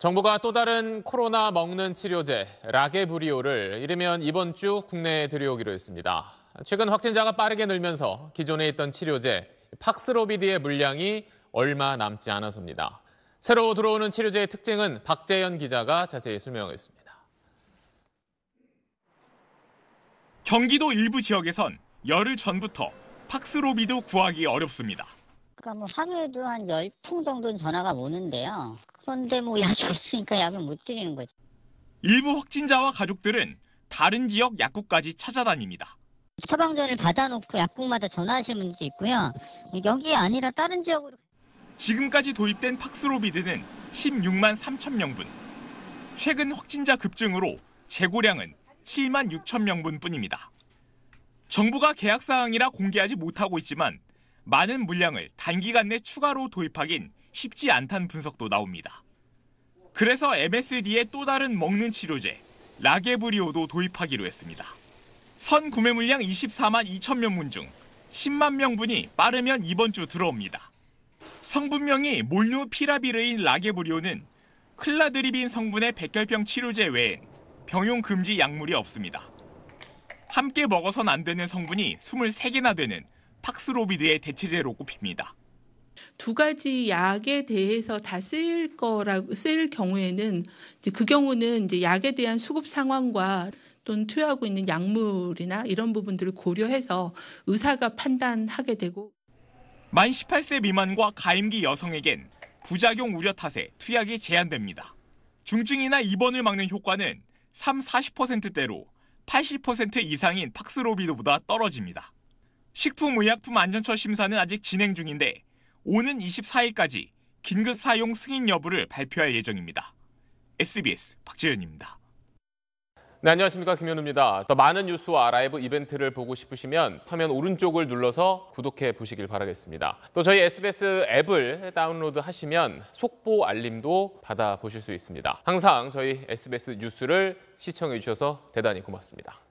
정부가 또 다른 코로나 먹는 치료제 라게브리오를 이르면 이번 주 국내에 들여오기로 했습니다. 최근 확진자가 빠르게 늘면서 기존에 있던 치료제 팍스로비드의 물량이 얼마 남지 않아서입니다. 새로 들어오는 치료제의 특징은 박재현 기자가 자세히 설명했습니다. 경기도 일부 지역에선 열흘 전부터 팍스로비드 구하기 어렵습니다. 그러니까 뭐 하루에도 한열통 정도 는 전화가 오는데요. 그런데 뭐 약이 으니까 약을 못 드리는 거죠. 일부 확진자와 가족들은 다른 지역 약국까지 찾아다닙니다. 처방전을 받아놓고 약국마다 전화하실 분도 있고요. 여기 아니라 다른 지역으로. 지금까지 도입된 팍스로비드는 16만 3천 명분. 최근 확진자 급증으로 재고량은 7만 6천 명분뿐입니다. 정부가 계약 사항이라 공개하지 못하고 있지만 많은 물량을 단기간 내 추가로 도입하긴 쉽지 않다는 분석도 나옵니다. 그래서 MSD의 또 다른 먹는 치료제 라게브리오도 도입하기로 했습니다. 선 구매 물량 24만 2천 명분 중 10만 명분이 빠르면 이번 주 들어옵니다. 성분명이 몰누피라비르인 라게브리오는 클라드리빈 성분의 백혈병 치료제 외엔 병용 금지 약물이 없습니다. 함께 먹어선 안 되는 성분이 23개나 되는 팍스로비드의 대체제로 꼽힙니다. 두 가지 약에 대해서 다 쓰일 거라고 쓰일 경우에는 이제 그 경우는 이제 약에 대한 수급 상황과 또는 투여하고 있는 약물이나 이런 부분들을 고려해서 의사가 판단하게 되고 만 18세 미만과 가임기 여성에겐 부작용 우려 탓에 투약이 제한됩니다. 중증이나 입원을 막는 효과는 3, 40%대로 80% 이상인 팍스로비드보다 떨어집니다. 식품의약품안전처 심사는 아직 진행 중인데 오는 24일까지 긴급 사용 승인 여부를 발표할 예정입니다. SBS 박재현입니다. 네, 안녕하십니까 김현우입니다. 더 많은 뉴스와 라이브 이벤트를 보고 싶으시면 화면 오른쪽을 눌러서 구독해 보시길 바라겠습니다. 또 저희 SBS 앱을 다운로드 하시면 속보 알림도 받아 보실 수 있습니다. 항상 저희 SBS 뉴스를 시청해 주셔서 대단히 고맙습니다.